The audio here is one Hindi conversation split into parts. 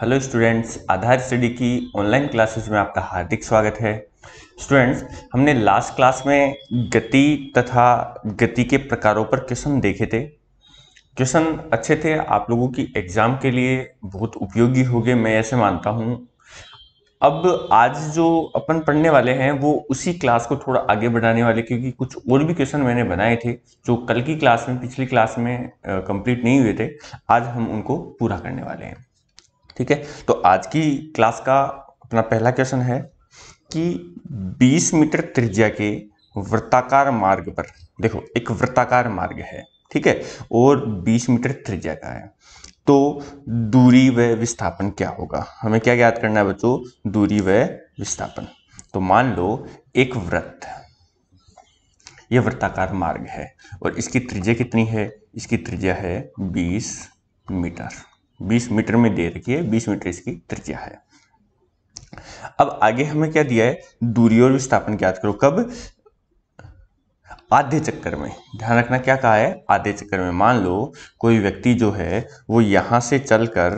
हेलो स्टूडेंट्स आधार स्टडी की ऑनलाइन क्लासेस में आपका हार्दिक स्वागत है स्टूडेंट्स हमने लास्ट क्लास में गति तथा गति के प्रकारों पर क्वेश्चन देखे थे क्वेश्चन अच्छे थे आप लोगों की एग्ज़ाम के लिए बहुत उपयोगी हो गए मैं ऐसे मानता हूँ अब आज जो अपन पढ़ने वाले हैं वो उसी क्लास को थोड़ा आगे बढ़ाने वाले क्योंकि कुछ और भी क्वेश्चन मैंने बनाए थे जो कल की क्लास में पिछली क्लास में कंप्लीट नहीं हुए थे आज हम उनको पूरा करने वाले हैं ठीक है तो आज की क्लास का अपना पहला क्वेश्चन है कि 20 मीटर त्रिज्या के वृत्ताकार मार्ग पर देखो एक वृत्ताकार मार्ग है ठीक है और 20 मीटर त्रिज्या का है तो दूरी व विस्थापन क्या होगा हमें क्या याद करना है बच्चों दूरी व विस्थापन तो मान लो एक वृत्त यह वृत्ताकार मार्ग है और इसकी त्रिज्या कितनी है इसकी त्रिज्या है 20 मीटर बीस मीटर में दे रखी है बीस मीटर इसकी त्रिज्या है अब आगे हमें क्या दिया है दूरी और विस्थापन याद करो कब आधे चक्कर में ध्यान रखना क्या कहा है आधे चक्कर में मान लो कोई व्यक्ति जो है वो यहां से चलकर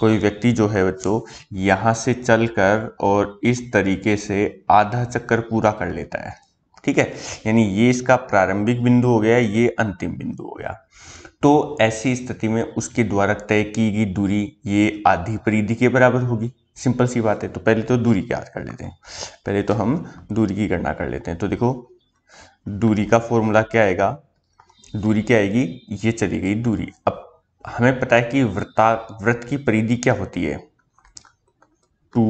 कोई व्यक्ति जो है बच्चों यहां से चलकर और इस तरीके से आधा चक्कर पूरा कर लेता है ठीक है यानी ये इसका प्रारंभिक बिंदु हो गया ये अंतिम बिंदु हो गया तो ऐसी स्थिति में उसके द्वारा तय की गई दूरी ये आधी परिधि के बराबर होगी सिंपल सी बात है तो पहले तो दूरी याद कर लेते हैं पहले तो हम दूरी की गणना कर लेते हैं तो देखो दूरी का फॉर्मूला क्या आएगा दूरी क्या आएगी ये चली गई दूरी अब हमें पता है कि वृत्ता वृत्त की परिधि क्या होती है टू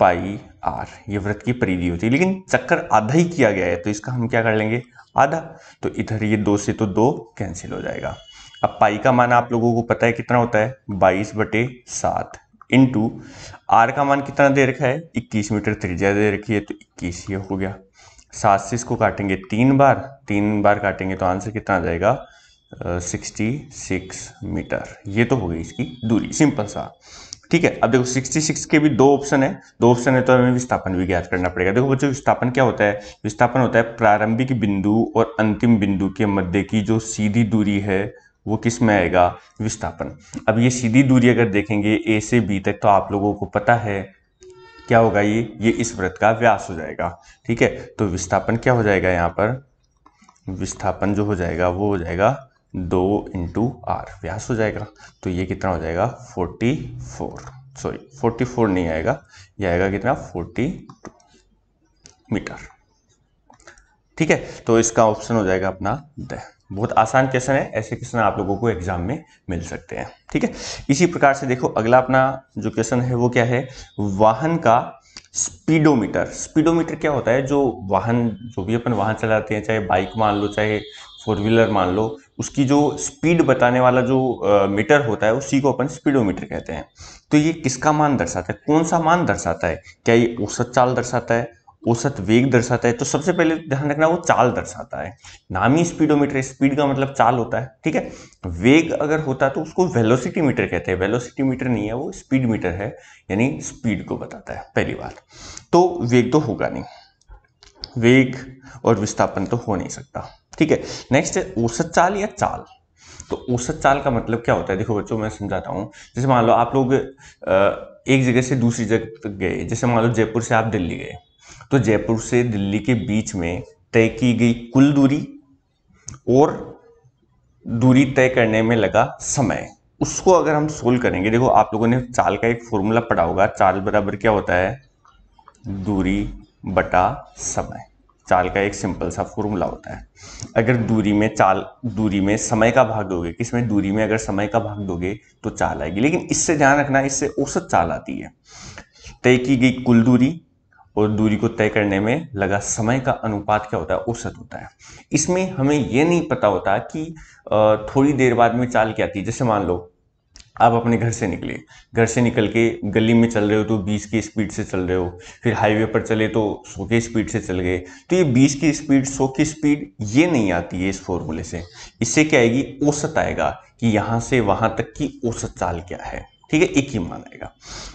पाई आर ये व्रत की परिधि होती है लेकिन चक्कर आधा ही किया गया है तो इसका हम क्या कर लेंगे आधा तो इधर ये दो से तो दो कैंसिल हो जाएगा अब पाई का मान आप लोगों को पता है कितना होता है बाईस बटे सात इंटू आर का मान कितना दे रखा है इक्कीस मीटर त्रिज्या दे रखी है तो इक्कीस ये हो गया सात से इसको काटेंगे तीन बार तीन बार काटेंगे तो आंसर कितना आ जाएगा सिक्सटी सिक्स मीटर ये तो हो गई इसकी दूरी सिंपल सा ठीक है अब देखो 66 के भी दो ऑप्शन है दो ऑप्शन है तो हमें विस्थापन भी ज्ञात करना पड़ेगा देखो बच्चों विस्थापन क्या होता है विस्थापन होता है प्रारंभिक बिंदु और अंतिम बिंदु के मध्य की जो सीधी दूरी है वो किस में आएगा विस्थापन अब ये सीधी दूरी अगर देखेंगे ए से बी तक तो आप लोगों को पता है क्या होगा ये ये इस व्रत का व्यास हो जाएगा ठीक है तो विस्थापन क्या हो जाएगा यहाँ पर विस्थापन जो हो जाएगा वो हो जाएगा दो इंटू आर व्यास हो जाएगा तो ये कितना हो जाएगा forty four sorry forty four नहीं आएगा ये आएगा कितना फोर्टी टू मीटर ठीक है तो इसका ऑप्शन हो जाएगा अपना द बहुत आसान क्वेश्चन है ऐसे क्वेश्चन आप लोगों को एग्जाम में मिल सकते हैं ठीक है इसी प्रकार से देखो अगला अपना जो क्वेश्चन है वो क्या है वाहन का स्पीडोमीटर स्पीडोमीटर क्या होता है जो वाहन जो भी अपन वाहन चलाते हैं चाहे बाइक मान लो चाहे फोर व्हीलर मान लो उसकी जो स्पीड बताने वाला जो मीटर होता है उसी को अपन स्पीडोमीटर कहते हैं तो ये किसका मान दर्शाता है कौन सा मान दर्शाता है क्या ये औसत चाल दर्शाता है औसत वेग दर्शाता है तो सबसे पहले ध्यान रखना वो चाल दर्शाता है नाम ही स्पीडोमीटर स्पीड का मतलब चाल होता है ठीक है वेग अगर होता है तो उसको वेलोसिटी मीटर कहते हैं वेलोसिटी मीटर नहीं है वो स्पीड मीटर है यानी स्पीड को बताता है पहली बात तो वेग तो होगा नहीं वेग और विस्थापन तो हो नहीं सकता ठीक है नेक्स्ट है औसत चाल या चाल तो औसत चाल का मतलब क्या होता है देखो बच्चों मैं समझाता हूँ जैसे मान लो आप लोग एक जगह से दूसरी जगह तक गए जैसे मान लो जयपुर से आप दिल्ली गए तो जयपुर से दिल्ली के बीच में तय की गई कुल दूरी और दूरी तय करने में लगा समय उसको अगर हम सोल्व करेंगे देखो आप लोगों ने चाल का एक फॉर्मूला पढ़ा होगा चाल बराबर क्या होता है दूरी बटा समय चाल का एक सिंपल सा फॉर्मूला होता है अगर दूरी में चाल दूरी में समय का भाग दोगे किसमें दूरी में अगर समय का भाग दोगे तो चाल आएगी लेकिन इससे ध्यान रखना इससे औसत चाल आती है तय की गई कुल दूरी और दूरी को तय करने में लगा समय का अनुपात क्या होता है औसत होता है इसमें हमें यह नहीं पता होता कि थोड़ी देर बाद में चाल क्या आती है जैसे मान लो आप अपने घर से निकले घर से निकल के गली में चल रहे हो तो 20 की स्पीड से चल रहे हो फिर हाईवे पर चले तो 100 की स्पीड से चल गए तो ये 20 की स्पीड 100 की स्पीड ये नहीं आती है इस फॉर्मूले से इससे क्या आएगी औसत आएगा कि यहाँ से वहाँ तक की औसत चाल क्या है ठीक है एक ही मान आएगा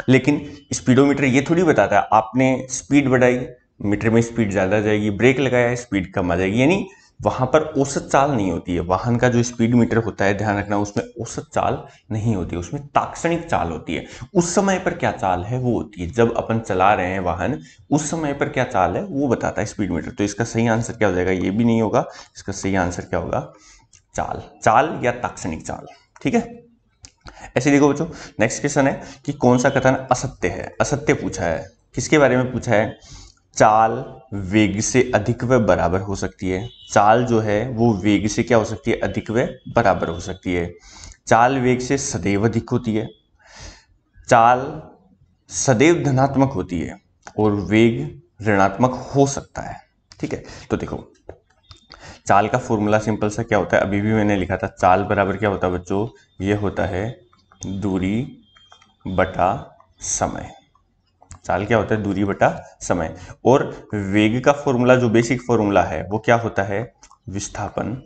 लेकिन स्पीडोमीटर ये थोड़ी बताता है आपने स्पीड बढ़ाई मीटर में स्पीड ज़्यादा जाएगी ब्रेक लगाया स्पीड कम आ जाएगी यानी वहां पर औसत चाल नहीं होती है वाहन का जो स्पीड मीटर होता है ध्यान रखना उसमें औसत चाल नहीं होती उसमें ताक्षणिक चाल होती है उस समय पर क्या चाल है वो होती है जब अपन चला रहे हैं वाहन उस समय पर क्या चाल है वो बताता है स्पीड मीटर तो इसका सही आंसर क्या हो जाएगा ये भी नहीं होगा इसका सही आंसर क्या होगा चाल चाल या ताक्षणिक चाल ठीक है ऐसे देखो बच्चों नेक्स्ट क्वेश्चन है कि कौन सा कथन असत्य है असत्य पूछा है किसके बारे में पूछा है चाल वेग से अधिक व बराबर हो सकती है चाल जो है वो वेग से क्या हो सकती है अधिक व बराबर हो सकती है चाल वेग से सदैव अधिक होती है चाल सदैव धनात्मक होती है और वेग ऋणात्मक हो सकता है ठीक है तो देखो चाल का फॉर्मूला सिंपल सा क्या होता है अभी भी मैंने लिखा था चाल बराबर क्या होता है बच्चों ये होता है दूरी बटा समय चाल क्या होता है दूरी बटा समय और वेग का फॉर्मूला जो बेसिक फॉर्मूला है वो क्या होता है विस्थापन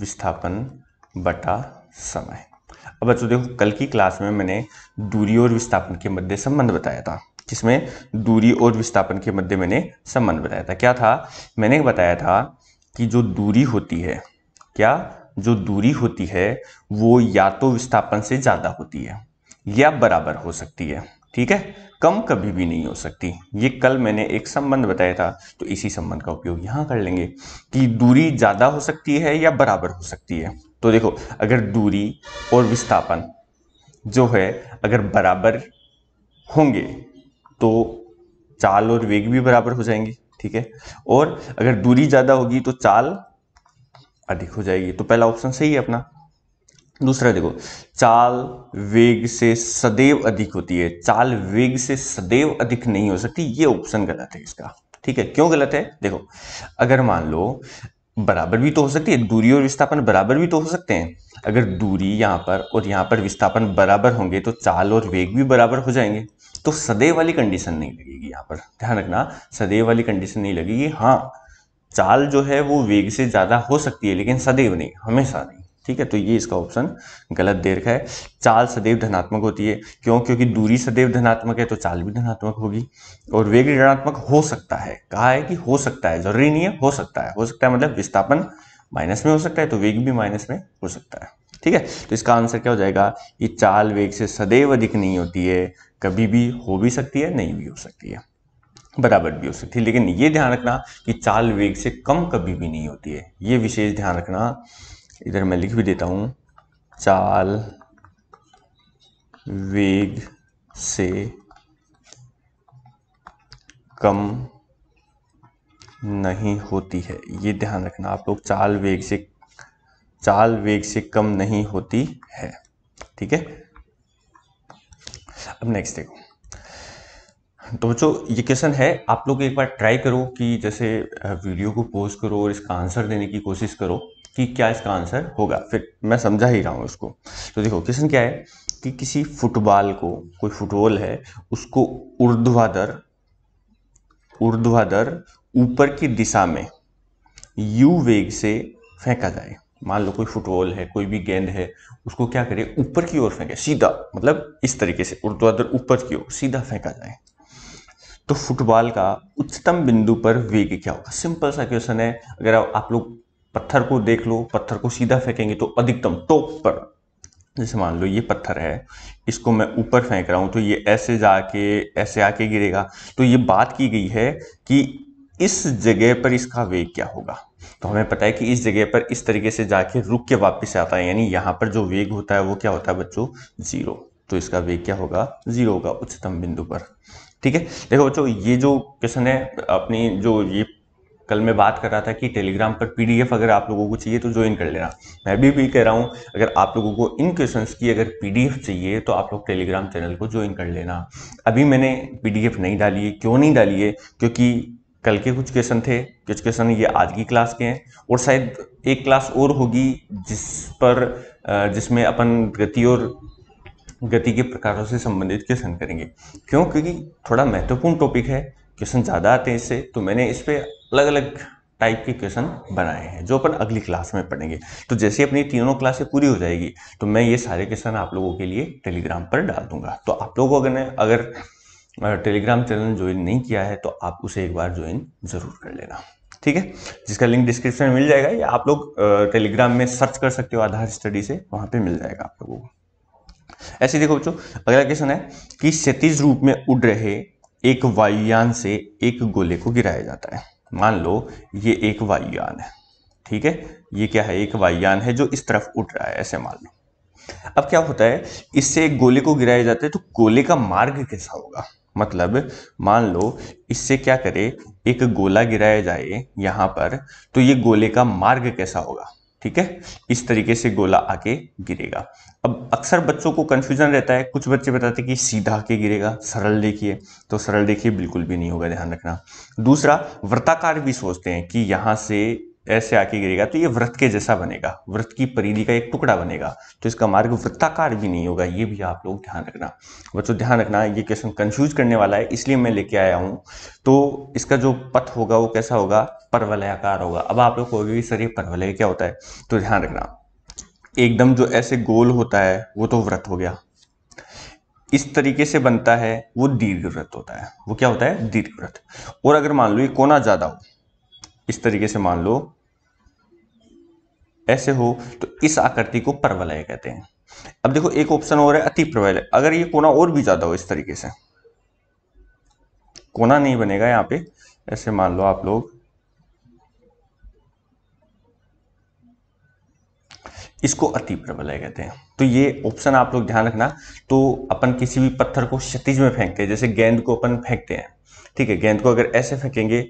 विस्थापन बटा समय अब बच्चों देखो कल की क्लास में मैंने दूरी और विस्थापन के मध्य संबंध बताया था किसमें दूरी और विस्थापन के मध्य मैंने संबंध बताया था क्या था मैंने बताया था कि जो दूरी होती है क्या जो दूरी होती है वो या तो विस्थापन से ज़्यादा होती है या बराबर हो सकती है ठीक है कम कभी भी नहीं हो सकती ये कल मैंने एक संबंध बताया था तो इसी संबंध का उपयोग यहाँ कर लेंगे कि दूरी ज़्यादा हो सकती है या बराबर हो सकती है तो देखो अगर दूरी और विस्थापन जो है अगर बराबर होंगे तो चाल और वेग भी बराबर हो जाएंगे ठीक है और अगर दूरी ज़्यादा होगी तो चाल अधिक हो जाएगी तो पहला ऑप्शन सही है अपना दूसरा देखो चाल वेग से सदैव अधिक होती है चाल वेग से सदैव अधिक नहीं हो सकती ये ऑप्शन गलत है इसका ठीक है क्यों गलत है देखो अगर मान लो बराबर भी तो हो सकती है दूरी और विस्थापन बराबर भी तो हो सकते हैं अगर दूरी यहाँ पर और यहाँ पर विस्थापन बराबर होंगे तो चाल और वेग भी बराबर हो जाएंगे तो सदैव वाली कंडीशन नहीं लगेगी यहाँ पर ध्यान रखना सदैव वाली कंडीशन नहीं लगेगी हाँ चाल जो है वो वेग से ज़्यादा हो सकती है लेकिन सदैव नहीं हमेशा नहीं ठीक है तो ये इसका ऑप्शन गलत दे रखा है चाल सदैव धनात्मक होती है क्यों क्योंकि दूरी सदैव धनात्मक है तो चाल भी धनात्मक होगी और वेग ऋणात्मक हो सकता है कहा है कि हो सकता है जरूरी नहीं है हो सकता है हो सकता है मतलब विस्थापन माइनस में हो सकता है तो वेग भी माइनस में हो सकता है ठीक है तो इसका आंसर क्या हो जाएगा ये चाल वेग से सदैव अधिक नहीं होती है कभी भी हो भी सकती है नहीं भी हो सकती है बराबर भी हो सकती है लेकिन ये ध्यान रखना कि चाल वेग से कम कभी भी नहीं होती है ये विशेष ध्यान रखना इधर मैं लिख भी देता हूँ चाल वेग से कम नहीं होती है ये ध्यान रखना आप लोग चाल वेग से चाल वेग से कम नहीं होती है ठीक है अब नेक्स्ट देखो तो बच्चों ये क्वेश्चन है आप लोग एक बार ट्राई करो कि जैसे वीडियो को पोस्ट करो और इसका आंसर देने की कोशिश करो कि क्या इसका आंसर होगा फिर मैं समझा ही रहा हूँ इसको तो देखो क्वेश्चन क्या है कि किसी फुटबॉल को कोई फुटबॉल है उसको ऊर्ध्वाधर ऊर्ध्वाधर ऊपर की दिशा में यू वेग से फेंका जाए मान लो कोई फुटबॉल है कोई भी गेंद है उसको क्या करे ऊपर की ओर फेंके सीधा मतलब इस तरीके से ऊर्ध्वाधर ऊपर की ओर सीधा फेंका जाए तो फुटबॉल का उच्चतम बिंदु पर वेग क्या होगा सिंपल सा क्वेश्चन है अगर आप लोग पत्थर को देख लो पत्थर को सीधा फेंकेंगे तो अधिकतम टॉप पर जैसे मान लो ये पत्थर है इसको मैं ऊपर फेंक रहा हूं तो ये ऐसे जाके ऐसे आके गिरेगा तो ये बात की गई है कि इस जगह पर इसका वेग क्या होगा तो हमें पता है कि इस जगह पर इस तरीके से जाके रुक के वापस आता है यानी यहां पर जो वेग होता है वो क्या होता है बच्चों जीरो तो इसका वेग क्या होगा जीरो होगा उच्चतम बिंदु पर ठीक है देखो बच्चों ये जो क्वेश्चन है अपनी जो ये कल मैं बात कर रहा था कि टेलीग्राम पर पीडीएफ अगर आप लोगों को चाहिए तो ज्वाइन कर लेना मैं भी भी कह रहा हूँ अगर आप लोगों को इन क्वेश्चन की अगर पीडीएफ चाहिए तो आप लोग टेलीग्राम चैनल को ज्वाइन कर लेना अभी मैंने पीडीएफ नहीं डाली है क्यों नहीं डाली है क्योंकि कल के कुछ क्वेश्चन थे कुछ क्वेश्चन ये आज की क्लास के हैं और शायद एक क्लास और होगी जिस पर जिसमें अपन गति और गति के प्रकारों से संबंधित क्वेश्चन करेंगे क्यों क्योंकि थोड़ा महत्वपूर्ण टॉपिक है क्वेश्चन ज़्यादा आते हैं इससे तो मैंने इस पर अलग अलग टाइप के क्वेश्चन बनाए हैं जो अपन अगली क्लास में पढ़ेंगे तो जैसे अपनी तीनों क्लासें पूरी हो जाएगी तो मैं ये सारे क्वेश्चन आप लोगों के लिए टेलीग्राम पर डाल दूंगा तो आप लोगों अगर अगर टेलीग्राम चैनल ज्वाइन नहीं किया है तो आप उसे एक बार ज्वाइन जरूर कर लेना ठीक है जिसका लिंक डिस्क्रिप्शन में मिल जाएगा या आप लोग टेलीग्राम में सर्च कर सकते हो आधार स्टडी से वहाँ पे मिल जाएगा आप लोगों को ऐसे देखो बच्चों अगला क्वेश्चन है कि क्षतिज रूप में उड़ रहे एक वायुयान से एक गोले को गिराया जाता है मान लो ये एक वायुयान है ठीक है ये क्या है एक वायुयान है जो इस तरफ उठ रहा है ऐसे मान लो अब क्या होता है इससे एक गोले को गिराया जाता है तो गोले का मार्ग कैसा होगा मतलब मान लो इससे क्या करे एक गोला गिराया जाए यहाँ पर तो ये गोले का मार्ग कैसा होगा ठीक है इस तरीके से गोला आके गिरेगा अब अक्सर बच्चों को कन्फ्यूजन रहता है कुछ बच्चे बताते हैं कि सीधा के गिरेगा सरल देखिए तो सरल देखिए बिल्कुल भी नहीं होगा ध्यान रखना दूसरा व्रताकार भी सोचते हैं कि यहाँ से ऐसे आके गिरेगा तो ये व्रत के जैसा बनेगा व्रत की परिधि का एक टुकड़ा बनेगा तो इसका मार्ग वृत्ताकार भी नहीं होगा ये भी आप लोग ध्यान रखना बच्चों ध्यान रखना ये क्वेश्चन कंफ्यूज करने वाला है इसलिए मैं लेके आया हूँ तो इसका जो पथ होगा वो कैसा होगा परवलयाकार होगा अब आप लोग कहोगे सर ये परवलय क्या होता है तो ध्यान रखना एकदम जो ऐसे गोल होता है वो तो व्रत हो गया इस तरीके से बनता है वो दीर्घ व्रत होता है वो क्या होता है दीर्घ व्रत और अगर मान लो ये कोना ज़्यादा हो इस तरीके से मान लो ऐसे हो तो इस आकृति को परवलय कहते हैं अब देखो एक ऑप्शन और है अति प्रवलय अगर ये कोना और भी ज़्यादा हो इस तरीके से कोना नहीं बनेगा यहां पे ऐसे मान लो आप लोग इसको अति प्रबलय कहते हैं तो ये ऑप्शन आप लोग ध्यान रखना तो अपन किसी भी पत्थर को क्षतिज में फेंकते हैं जैसे गेंद को अपन फेंकते हैं ठीक है गेंद को अगर ऐसे फेंकेंगे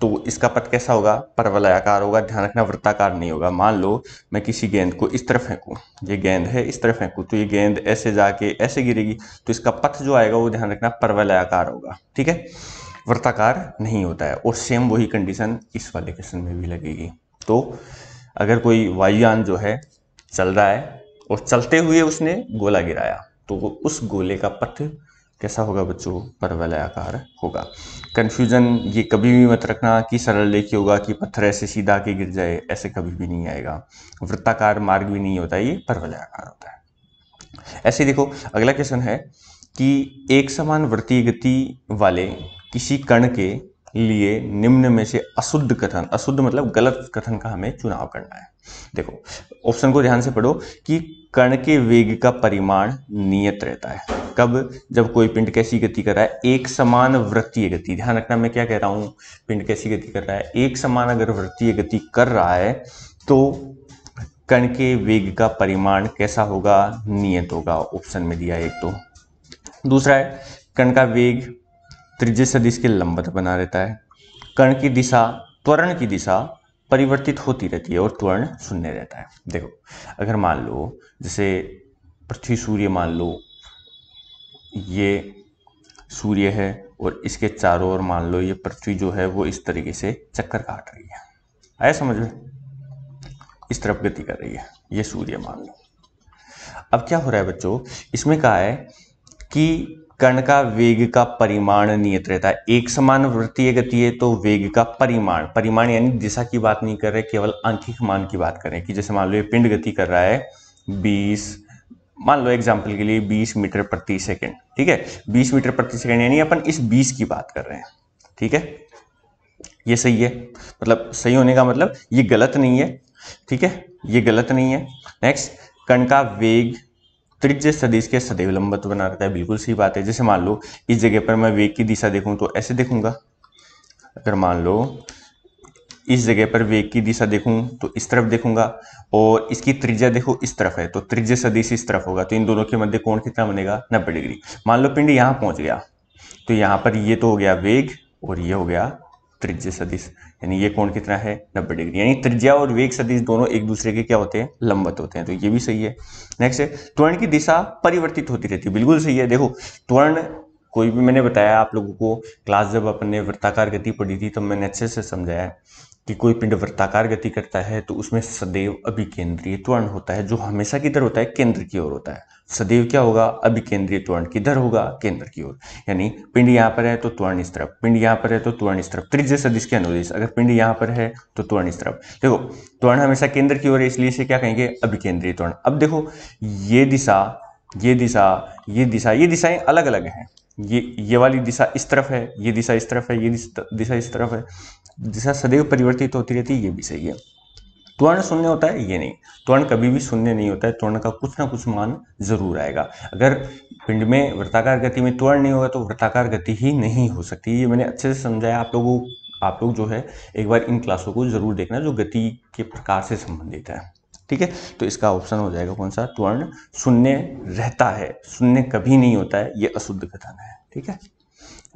तो इसका पथ कैसा होगा परवलयाकार होगा ध्यान रखना वृत्ताकार नहीं होगा मान लो मैं किसी गेंद को इस तरफ फेंकूँ ये गेंद है इस तरफ फेंकूँ तो ये गेंद ऐसे जाके ऐसे गिरेगी तो इसका पथ जो आएगा वो ध्यान रखना परवलयाकार होगा ठीक है वृत्ताकार नहीं होता है और सेम वही कंडीशन इस वाले क्वेश्चन में भी लगेगी तो अगर कोई वायुयान जो है चल रहा है और चलते हुए उसने गोला गिराया तो उस गोले का पथ कैसा होगा बच्चों आकार होगा कन्फ्यूजन ये कभी भी मत रखना कि सरल लेखी होगा कि पत्थर ऐसे सीधा के गिर जाए ऐसे कभी भी नहीं आएगा वृत्ताकार मार्ग भी नहीं होता ये परवलयाकार होता है ऐसे देखो अगला क्वेश्चन है कि एक समान वृत्तीय गति वाले किसी कण के लिए निम्न में से अशुद्ध कथन अशुद्ध मतलब गलत कथन का हमें चुनाव करना है देखो ऑप्शन को ध्यान से पढ़ो कि कण के वेग का परिमाण नियत रहता है कब जब कोई पिंड कैसी गति कर रहा है एक समान वृत्तीय गति ध्यान रखना मैं क्या कह रहा हूं पिंड कैसी गति कर रहा है एक समान अगर वृत्तीय गति कर रहा है तो कण के वेग का परिमाण कैसा होगा नियत होगा ऑप्शन में दिया एक तो दूसरा है कण का वेग त्रिज्य सदिश के लंबत बना रहता है कर्ण की दिशा त्वरण की दिशा परिवर्तित होती रहती है और त्वरण शून्य रहता है देखो अगर मान लो जैसे पृथ्वी सूर्य मान लो ये सूर्य है और इसके चारों ओर मान लो ये पृथ्वी जो है वो इस तरीके से चक्कर काट रही है आया समझ में इस तरफ गति कर रही है ये सूर्य मान लो अब क्या हो रहा है बच्चों इसमें कहा है कि कण का वेग का परिमाण नियत रहता है एक समान वृत्तीय गति है तो वेग का परिमाण परिमाण यानी दिशा की बात नहीं कर रहे केवल आंखिक मान की बात करें कि जैसे मान लो ये पिंड गति कर रहा है 20 मान लो एग्जाम्पल के लिए 20 मीटर प्रति सेकंड ठीक है 20 मीटर प्रति सेकंड यानी अपन इस 20 की बात कर रहे हैं ठीक है ये सही है मतलब सही होने का मतलब ये गलत नहीं है ठीक है ये गलत नहीं है नेक्स्ट कण का वेग त्रिज्य सदिश के सदैव लंबत बना रहता है बिल्कुल सही बात है जैसे मान लो इस जगह पर मैं वेग की दिशा देखूं तो ऐसे देखूंगा अगर मान लो इस जगह पर वेग की दिशा देखूं तो इस तरफ देखूंगा और इसकी त्रिज्या देखो इस तरफ है तो त्रिज्य सदिश इस तरफ होगा तो इन दोनों के मध्य कोण कितना बनेगा नब्बे डिग्री मान लो पिंड यहाँ पहुँच गया तो यहाँ पर ये तो हो गया वेग और ये हो गया त्रिज्य सदिश यानी ये कोण कितना है नब्बे डिग्री यानी त्रिज्या और वेग सदिश दोनों एक दूसरे के क्या होते हैं लंबत होते हैं तो ये भी सही है नेक्स्ट है त्वरण की दिशा परिवर्तित होती रहती है बिल्कुल सही है देखो त्वरण कोई भी मैंने बताया आप लोगों को क्लास जब अपन ने वृत्ताकार गति पढ़ी थी तो मैंने अच्छे से समझाया कि कोई पिंड वृत्ताकार गति करता है तो उसमें सदैव अभिकेंद्रीय त्वरण होता है जो हमेशा किधर होता है केंद्र की ओर होता है सदैव क्या होगा अभिकेंद्रीय त्वरण किधर होगा केंद्र की ओर यानी पिंड यहां पर है तो त्वरण इस तरफ पिंड यहां पर है तो त्वरण इस तरफ त्रिज्य सदिश के अनुदेश अगर पिंड यहां पर है तो त्वरण इस तरफ देखो त्वरण हमेशा केंद्र की ओर है इसलिए इसे क्या कहेंगे अभिकेंद्रीय त्वरण अब देखो ये दिशा ये दिशा ये दिशा ये दिशाएं अलग अलग हैं ये ये वाली दिशा इस तरफ है ये दिशा इस तरफ है ये दिशा इस तरफ है दिशा सदैव परिवर्तित होती रहती है ये भी सही है त्वर्ण शून्य होता है ये नहीं त्वर्ण कभी भी शून्य नहीं होता है त्वर्ण का कुछ ना कुछ मान जरूर आएगा अगर पिंड में वृत्ताकार गति में त्वर्ण नहीं होगा तो वृत्ताकार गति ही नहीं हो सकती ये मैंने अच्छे से समझाया आप लोगों आप लोग जो है एक बार इन क्लासों को जरूर देखना जो गति के प्रकार से संबंधित है ठीक है तो इसका ऑप्शन हो जाएगा कौन सा त्वर्ण शून्य रहता है शून्य कभी नहीं होता है ये अशुद्ध कथन है ठीक है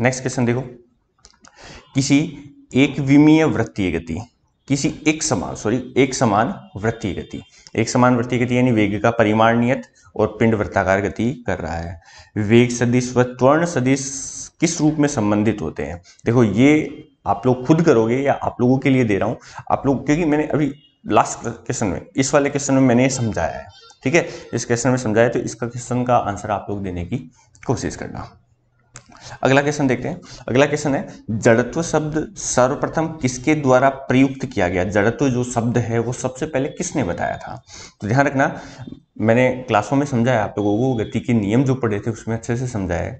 नेक्स्ट क्वेश्चन देखो किसी एक विमीय वृत्तीय गति किसी एक समान सॉरी एक समान वृत्ति गति एक समान वृत्ति गति यानी वेग का परिमाण नियत और पिंड वृत्ताकार गति कर रहा है वेग सदिश व त्वर्ण सदिश किस रूप में संबंधित होते हैं देखो ये आप लोग खुद करोगे या आप लोगों के लिए दे रहा हूं आप लोग क्योंकि मैंने अभी लास्ट क्वेश्चन में इस वाले क्वेश्चन में मैंने समझाया है ठीक है इस क्वेश्चन में समझाया तो इसका क्वेश्चन का आंसर आप लोग देने की कोशिश करना अगला क्वेश्चन देखते हैं अगला क्वेश्चन है जड़त्व शब्द सर्वप्रथम किसके द्वारा प्रयुक्त किया गया जड़त्व जो शब्द है वो सबसे पहले किसने बताया था तो ध्यान रखना मैंने क्लासों में समझाया आप लोगों को गति के नियम जो पढ़े थे उसमें अच्छे से समझाया है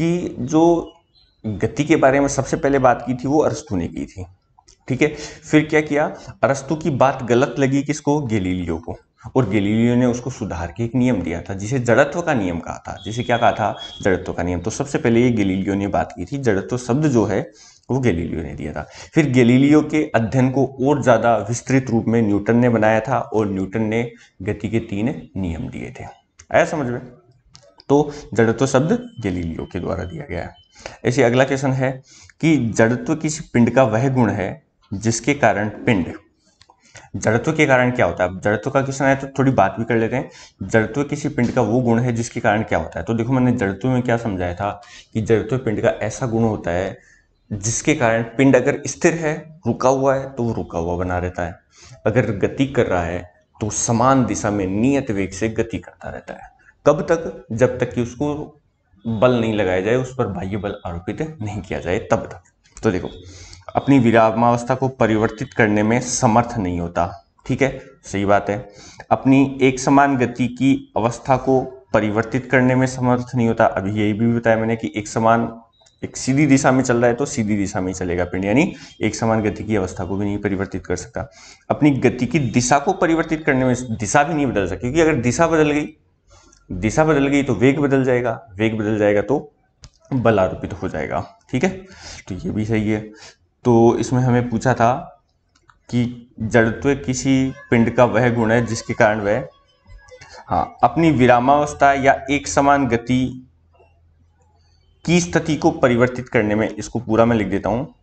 कि जो गति के बारे में सबसे पहले बात की थी वो अरस्तु ने की थी ठीक है फिर क्या किया अरस्तु की बात गलत लगी किसको गेलीलियो को और गैलीलियो ने उसको सुधार के एक नियम दिया था जिसे जड़त्व का नियम कहा था जिसे क्या कहा था जड़त्व का नियम तो सबसे पहले ये गैलीलियो ने बात की थी जड़त्व शब्द जो है वो गैलीलियो ने दिया था फिर गैलीलियो के अध्ययन को और ज़्यादा विस्तृत रूप में न्यूटन ने बनाया था और न्यूटन ने गति के तीन नियम दिए थे आया समझ में तो जड़त्व शब्द गैलीलियो के द्वारा दिया गया है ऐसे अगला क्वेश्चन है कि जड़त्व किसी पिंड का वह गुण है जिसके कारण पिंड जड़त्व के कारण क्या होता है जड़त्व का क्वेश्चन आया तो थोड़ी बात भी कर लेते हैं जड़त्व किसी पिंड का वो गुण है जिसके कारण क्या होता है तो देखो मैंने जड़त्व में क्या समझाया था कि जड़त्व पिंड का ऐसा गुण होता है जिसके कारण पिंड अगर स्थिर है रुका हुआ है तो वो रुका हुआ बना रहता है अगर गति कर रहा है तो समान दिशा में नियत वेग से गति करता रहता है कब तक जब तक कि उसको बल नहीं लगाया जाए उस पर बाह्य बल आरोपित नहीं किया जाए तब तक तो देखो अपनी विरामावस्था को परिवर्तित करने में समर्थ नहीं होता ठीक है सही बात है अपनी एक समान गति की अवस्था को परिवर्तित करने में समर्थ नहीं होता अभी यही भी बताया मैंने कि एक समान एक सीधी दिशा में चल रहा है तो सीधी दिशा में ही चलेगा पिंड यानी एक समान गति की अवस्था को भी नहीं परिवर्तित कर सकता अपनी गति की दिशा को परिवर्तित करने में दिशा भी नहीं बदल सकता क्योंकि अगर दिशा बदल गई दिशा बदल गई तो वेग बदल जाएगा वेग बदल जाएगा तो बलारोपित हो जाएगा ठीक है तो ये भी सही है तो इसमें हमें पूछा था कि जड़त्व किसी पिंड का वह गुण है जिसके कारण वह हाँ अपनी विरामावस्था या एक समान गति की स्थिति को परिवर्तित करने में इसको पूरा मैं लिख देता हूँ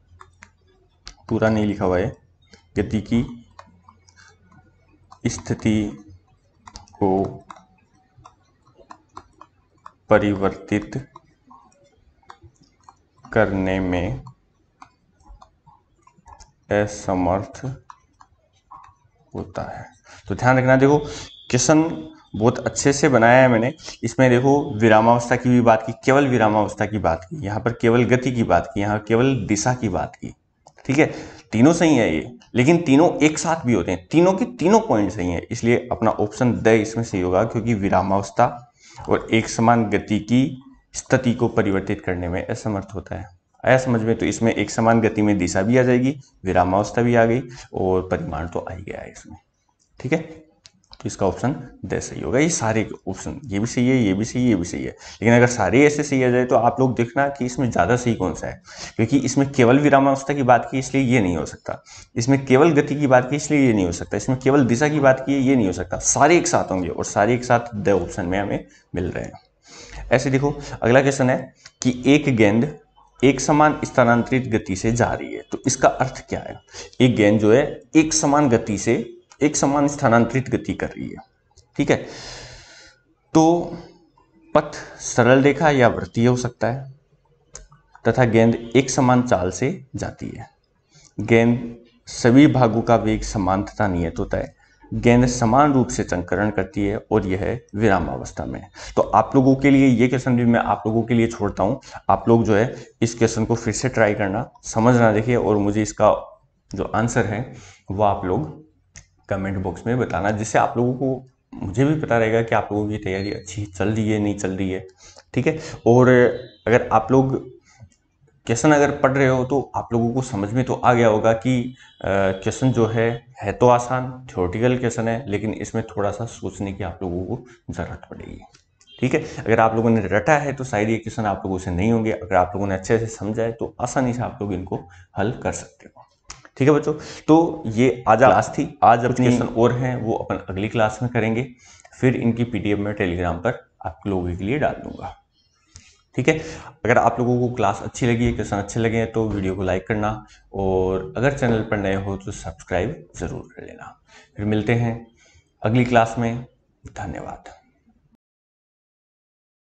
पूरा नहीं लिखा हुआ है गति की स्थिति को परिवर्तित करने में असमर्थ होता है तो ध्यान रखना देखो किशन बहुत अच्छे से बनाया है मैंने इसमें देखो विरामावस्था की भी बात की केवल विरामावस्था की बात की यहाँ पर केवल गति की बात की यहाँ केवल दिशा की बात की ठीक है तीनों सही है ये लेकिन तीनों एक साथ भी होते हैं तीनों के तीनों पॉइंट सही है इसलिए अपना ऑप्शन द इसमें सही होगा क्योंकि विरामावस्था और एक समान गति की स्थिति को परिवर्तित करने में असमर्थ होता है आया समझ में तो इसमें एक समान गति में दिशा भी आ जाएगी विरामावस्था भी आ गई और परिमाण तो आ ही गया है इसमें ठीक है तो इसका ऑप्शन दे सही होगा ये सारे ऑप्शन ये भी सही है ये भी सही है ये भी सही है लेकिन अगर सारे ऐसे सही आ जाए तो आप लोग देखना कि इसमें ज़्यादा सही कौन सा है क्योंकि इसमें केवल विरामावस्था की बात की इसलिए ये नहीं हो सकता इसमें केवल गति की बात की इसलिए ये नहीं हो सकता इसमें केवल दिशा की बात की ये नहीं हो सकता सारे एक साथ होंगे और सारे एक साथ द ऑप्शन में हमें मिल रहे हैं ऐसे देखो अगला क्वेश्चन है कि एक गेंद एक समान स्थानांतरित गति से जा रही है तो इसका अर्थ क्या है एक गेंद जो है एक समान गति से एक समान स्थानांतरित गति कर रही है ठीक है तो पथ सरल रेखा या वृत्तीय हो सकता है तथा गेंद एक समान चाल से जाती है गेंद सभी भागों का वेग समान तथा नियत होता है गेंद समान रूप से संकरण करती है और यह विराम अवस्था में तो आप लोगों के लिए ये क्वेश्चन भी मैं आप लोगों के लिए छोड़ता हूँ आप लोग जो है इस क्वेश्चन को फिर से ट्राई करना समझना देखिए और मुझे इसका जो आंसर है वह आप लोग कमेंट बॉक्स में बताना जिससे आप लोगों को मुझे भी पता रहेगा कि आप लोगों की तैयारी अच्छी चल रही है नहीं चल रही है ठीक है और अगर आप लोग क्वेश्चन अगर पढ़ रहे हो तो आप लोगों को समझ में तो आ गया होगा कि क्वेश्चन जो है है तो आसान थ्योरेटिकल क्वेश्चन है लेकिन इसमें थोड़ा सा सोचने की आप लोगों को ज़रूरत पड़ेगी ठीक है अगर आप लोगों ने रटा है तो शायद ये क्वेश्चन आप लोगों से नहीं होंगे अगर आप लोगों ने अच्छे से समझा है तो आसानी से आप लोग इनको हल कर सकते हो ठीक है बच्चों तो ये आज क्लास थी आज अब क्वेश्चन और हैं वो अपन अगली क्लास में करेंगे फिर इनकी पीडीएफ में टेलीग्राम पर आप लोगों के लिए डाल दूंगा ठीक है अगर आप लोगों को क्लास अच्छी लगी है क्वेश्चन अच्छे लगे हैं तो वीडियो को लाइक करना और अगर चैनल पर नए हो तो सब्सक्राइब ज़रूर कर लेना फिर मिलते हैं अगली क्लास में धन्यवाद